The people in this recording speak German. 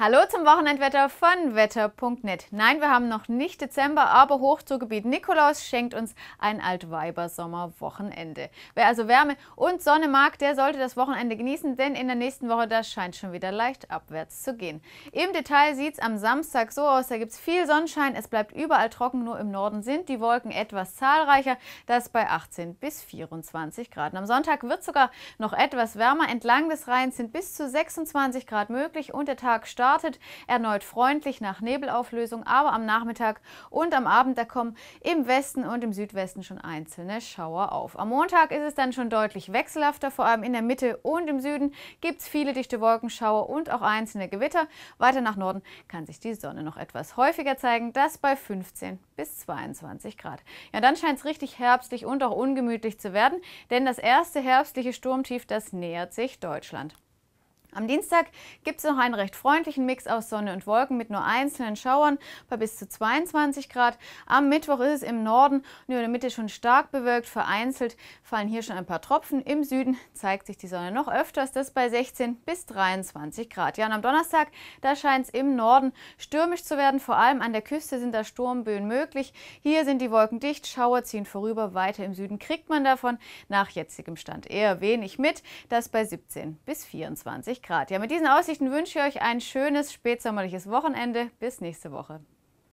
Hallo zum Wochenendwetter von wetter.net. Nein, wir haben noch nicht Dezember, aber Hochzugebiet Nikolaus schenkt uns ein Altweibersommer-Wochenende. Wer also Wärme und Sonne mag, der sollte das Wochenende genießen, denn in der nächsten Woche, das scheint schon wieder leicht abwärts zu gehen. Im Detail sieht es am Samstag so aus, da gibt es viel Sonnenschein, es bleibt überall trocken, nur im Norden sind die Wolken etwas zahlreicher, das bei 18 bis 24 Grad. am Sonntag wird sogar noch etwas wärmer, entlang des Rheins sind bis zu 26 Grad möglich und der Tag startet gestartet. Erneut freundlich nach Nebelauflösung, aber am Nachmittag und am Abend, da kommen im Westen und im Südwesten schon einzelne Schauer auf. Am Montag ist es dann schon deutlich wechselhafter, vor allem in der Mitte und im Süden gibt es viele dichte Wolkenschauer und auch einzelne Gewitter. Weiter nach Norden kann sich die Sonne noch etwas häufiger zeigen, das bei 15 bis 22 Grad. Ja, dann scheint es richtig herbstlich und auch ungemütlich zu werden, denn das erste herbstliche Sturmtief, das nähert sich Deutschland. Am Dienstag gibt es noch einen recht freundlichen Mix aus Sonne und Wolken mit nur einzelnen Schauern bei bis zu 22 Grad. Am Mittwoch ist es im Norden und über der Mitte schon stark bewölkt. Vereinzelt fallen hier schon ein paar Tropfen. Im Süden zeigt sich die Sonne noch öfters, das bei 16 bis 23 Grad. Ja, und am Donnerstag, da scheint es im Norden stürmisch zu werden. Vor allem an der Küste sind da Sturmböen möglich. Hier sind die Wolken dicht, Schauer ziehen vorüber. Weiter im Süden kriegt man davon nach jetzigem Stand eher wenig mit, das bei 17 bis 24 Grad. Grad. Ja, mit diesen Aussichten wünsche ich euch ein schönes spätsommerliches Wochenende. Bis nächste Woche.